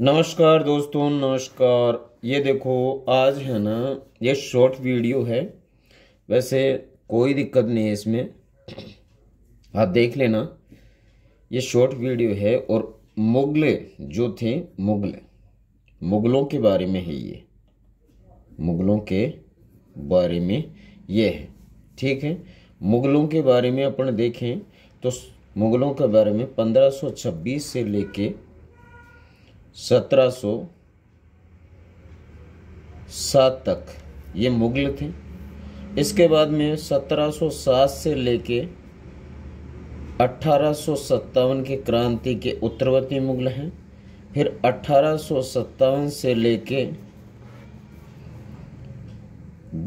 नमस्कार दोस्तों नमस्कार ये देखो आज है ना ये शॉर्ट वीडियो है वैसे कोई दिक्कत नहीं है इसमें आप देख लेना ये शॉर्ट वीडियो है और मुगले जो थे मुगल मुगलों के बारे में है ये मुगलों के बारे में ये है ठीक है मुगलों के बारे में अपन देखें तो मुगलों के बारे में 1526 से लेके सत्रह सौ सात तक ये मुगल थे इसके बाद में 1707 से लेके अठारह की क्रांति के उत्तरवर्ती मुगल हैं फिर अठारह से लेके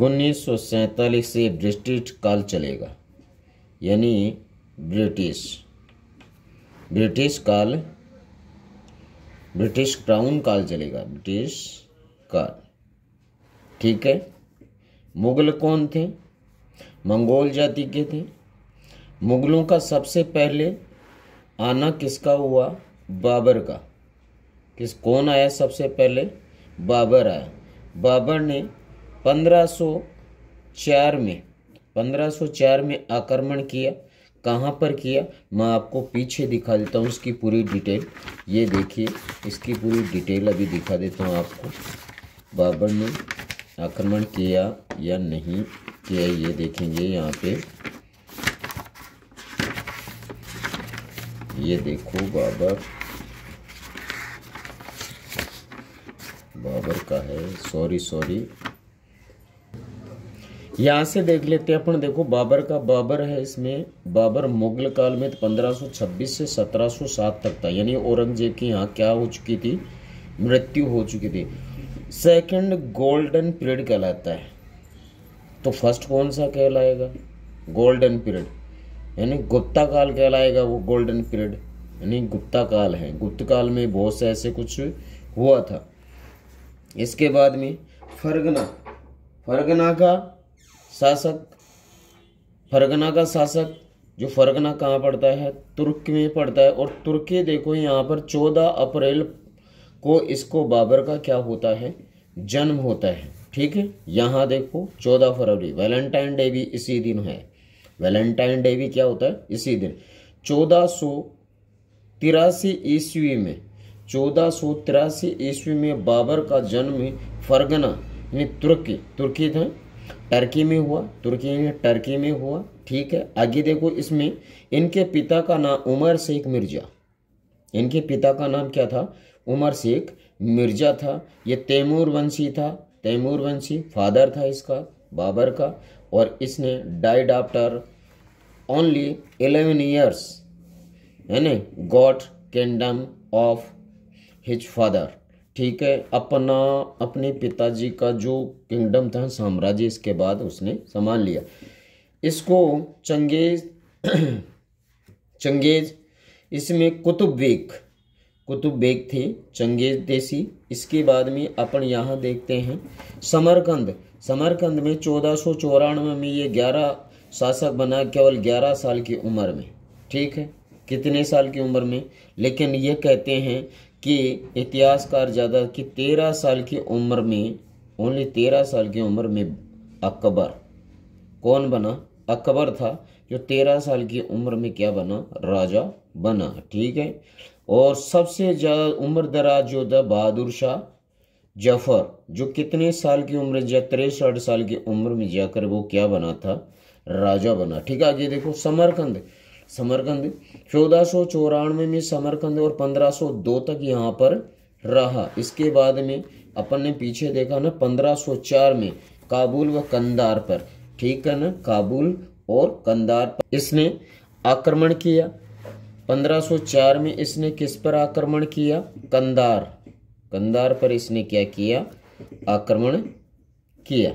उन्नीस से ब्रिटिश काल चलेगा यानी ब्रिटिश ब्रिटिश काल ब्रिटिश क्राउन काल चलेगा ब्रिटिश काल ठीक है मुगल कौन थे मंगोल जाति के थे मुगलों का सबसे पहले आना किसका हुआ बाबर का किस कौन आया सबसे पहले बाबर आया बाबर ने 1504 में 1504 में आक्रमण किया कहाँ पर किया मैं आपको पीछे दिखा देता हूँ इसकी पूरी डिटेल ये देखिए इसकी पूरी डिटेल अभी दिखा देता हूँ आपको बाबर ने आक्रमण किया या नहीं किया ये देखेंगे यहाँ पे ये देखो बाबर बाबर का है सॉरी सॉरी यहाँ से देख लेते हैं अपन देखो बाबर का बाबर है इसमें बाबर मुगल काल में 1526 से 1707 तक था यानी औरंगजेब की यहाँ क्या हो चुकी थी मृत्यु हो चुकी थी सेकंड गोल्डन पीरियड कहलाता है तो फर्स्ट कौन सा कहलाएगा गोल्डन पीरियड यानी गुप्ता काल कहलाएगा वो गोल्डन पीरियड यानी गुप्ता काल है गुप्त काल में बहुत से ऐसे कुछ हुआ था इसके बाद में फरगना फरगना का शासक फरगना का शासक जो फरगना कहाँ पड़ता है तुर्क में पड़ता है और तुर्की देखो यहाँ पर चौदह अप्रैल को इसको बाबर का क्या होता है जन्म होता है ठीक है यहाँ देखो चौदह फरवरी वैलेंटाइन डे भी इसी दिन है वैलेंटाइन डे भी क्या होता है इसी दिन चौदह सो तिरासी ईस्वी में चौदह सो तिरासी ईस्वी में बाबर का जन्म फरगना यानी तुर्की तुर्की था टर्की में हुआ तुर्की में टर्की में हुआ ठीक है आगे देखो इसमें इनके पिता का नाम उमर शेख मिर्जा इनके पिता का नाम क्या था उमर शेख मिर्जा था ये तैमूर वंशी था तैमूर वंशी फादर था इसका बाबर का और इसने died after only eleven years है ना got kingdom of his father ठीक है अपना अपने पिताजी का जो किंगडम था साम्राज्य इसके बाद उसने संभाल लिया इसको चंगेज चंगेज इसमें कुतुब बेग कुतुब बेग थे चंगेज देसी इसके बाद में अपन यहाँ देखते हैं समरकंद समरकंद में चौदह सौ चौरानवे में ये ग्यारह शासक बना केवल ग्यारह साल की उम्र में ठीक है कितने साल की उम्र में लेकिन ये कहते हैं कि इतिहासकार ज़्यादा कि तेरह साल की उम्र में ओनली तेरह साल की उम्र में अकबर कौन बना अकबर था जो तेरह साल की उम्र में क्या बना राजा बना ठीक है और सबसे ज़्यादा उम्र दराज जो था बहादुर शाह जफर जो कितने साल की उम्र या तिरसठ साल की उम्र में जाकर वो क्या बना था राजा बना ठीक है आगे देखो समरकंद समरकंद चौदह सौ चौरानवे में समरकंद और पंद्रह सौ दो तक यहाँ पर रहा इसके बाद में अपन ने पीछे देखा ना पंद्रह सौ चार में काबुल व कंदार पर ठीक है ना काबुल और कंदार पर इसने आक्रमण किया पंद्रह चार में इसने किस पर आक्रमण किया कंदार कंदार पर इसने क्या किया आक्रमण किया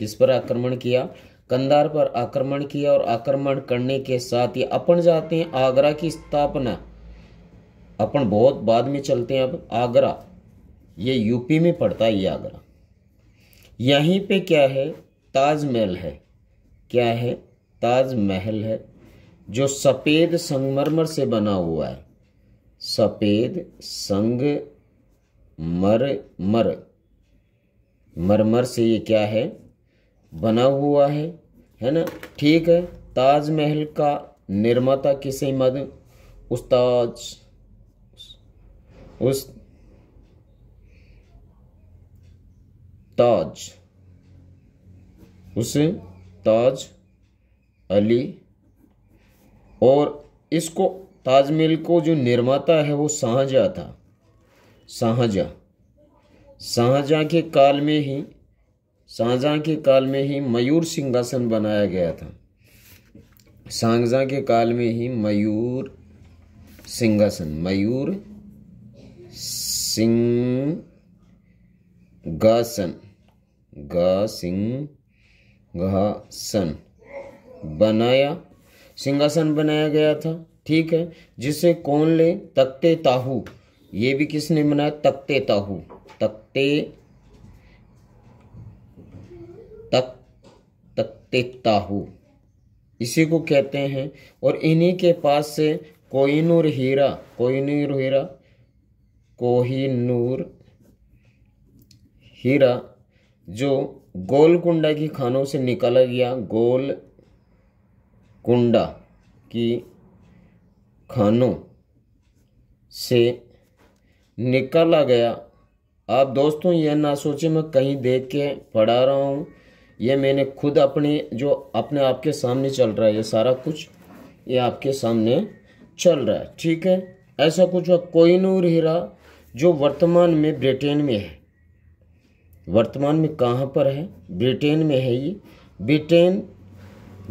किस पर आक्रमण किया कंधार पर आक्रमण किया और आक्रमण करने के साथ ही अपन जाते हैं आगरा की स्थापना अपन बहुत बाद में चलते हैं अब आगरा ये यूपी में पड़ता है ये आगरा यहीं पे क्या है ताजमहल है क्या है ताजमहल है जो सफ़ेद संगमरमर से बना हुआ है सफ़ेद संग मर मर मरमर से ये क्या है बना हुआ है है ना ठीक है ताजमहल का निर्माता किसे मद उस्ताज उस ताज उस ताज अली और इसको ताजमहल को जो निर्माता है वो शाहजहा था शाहजहा शाहजहाँ के काल में ही शाहजहाँ के काल में ही मयूर सिंहासन बनाया गया था शाहजहाँ के काल में ही मयूर सिंहासन मयूर सिंहासन ग सिंहासन बनाया सिंहासन बनाया गया था ठीक है जिसे कौन ले तख्ते ताहू ये भी किसने बनाया तख्ते ताहू तख्ते तक हूँ इसी को कहते हैं और इन्हीं के पास से नूर हीरा नूर हीरा कोहिनूर हीरा जो गोलकुंडा की खानों से निकाला गया गोल कुंडा की खानों से निकाला गया आप दोस्तों यह ना सोचे मैं कहीं देख के पढ़ा रहा हूँ ये मैंने खुद अपने जो अपने आपके सामने चल रहा है ये सारा कुछ ये आपके सामने चल रहा है ठीक है ऐसा कुछ नूर हीरा जो वर्तमान में ब्रिटेन में है वर्तमान में कहाँ पर है ब्रिटेन में है ये ब्रिटेन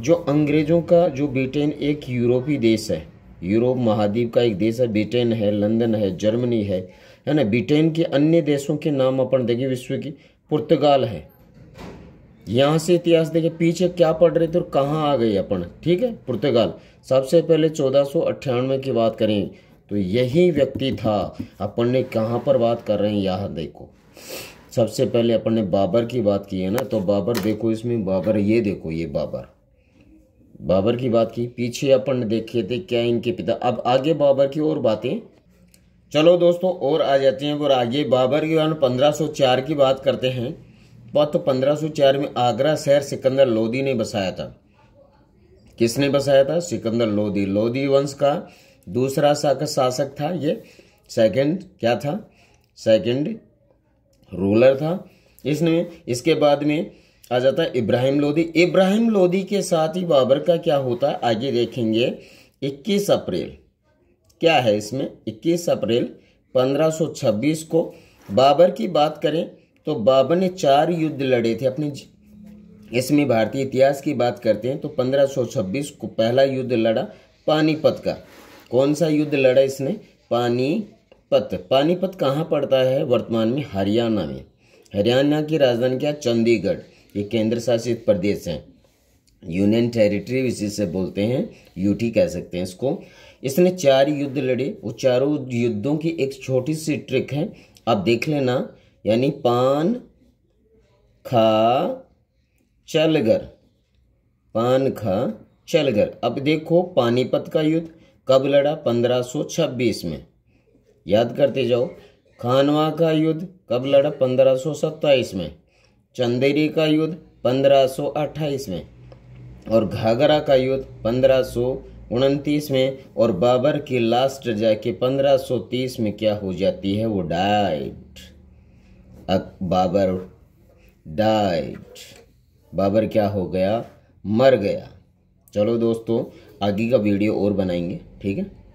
जो अंग्रेज़ों का जो ब्रिटेन एक यूरोपीय देश है यूरोप महाद्वीप का एक देश है ब्रिटेन है लंदन है जर्मनी है है ना ब्रिटेन के अन्य देशों के नाम अपन देखें विश्व की पुर्तगाल है यहाँ से इतिहास देखे पीछे क्या पढ़ रहे थे और कहाँ आ गए अपन ठीक है पुर्तगाल सबसे पहले चौदह की बात करें तो यही व्यक्ति था अपन ने कहाँ पर बात कर रहे हैं यहाँ देखो सबसे पहले अपन ने बाबर की बात की है ना तो बाबर देखो इसमें बाबर ये देखो ये बाबर बाबर की बात की पीछे अपन ने देखे थे क्या इनके पिता अब आगे बाबर की और बातें चलो दोस्तों और आ जाते हैं और आगे बाबर की पंद्रह सौ चार की बात करते हैं पत 1504 तो में आगरा शहर सिकंदर लोदी ने बसाया था किसने बसाया था सिकंदर लोदी लोदी वंश का दूसरा शाखा शासक था ये सेकंड क्या था सेकंड रूलर था इसने इसके बाद में आ जाता है इब्राहिम लोदी इब्राहिम लोदी के साथ ही बाबर का क्या होता है आगे देखेंगे 21 अप्रैल क्या है इसमें 21 अप्रैल 1526 को बाबर की बात करें तो ने चार युद्ध लड़े थे अपने इसमें भारतीय इतिहास की बात करते हैं तो 1526 को पहला युद्ध लड़ा पानीपत का कौन सा युद्ध लड़ा इसने पानीपत पानीपत कहाँ पड़ता है वर्तमान में हरियाणा में हरियाणा की राजधानी क्या चंडीगढ़ ये केंद्र शासित प्रदेश है यूनियन टेरिटरी इसी से बोलते हैं यूटी कह सकते हैं इसको इसने चार युद्ध लड़े वो चारों युद्धों की एक छोटी सी ट्रिक है आप देख लेना यानी पान खा चलगर पान खा चलगर अब देखो पानीपत का युद्ध कब लड़ा 1526 में याद करते जाओ खानवा का युद्ध कब लड़ा 1527 में चंदेरी का युद्ध 1528 में और घाघरा का युद्ध पंद्रह में और बाबर की लास्ट जाके 1530 में क्या हो जाती है वो डाइट बाबर डाइट बाबर क्या हो गया मर गया चलो दोस्तों आगे का वीडियो और बनाएंगे ठीक है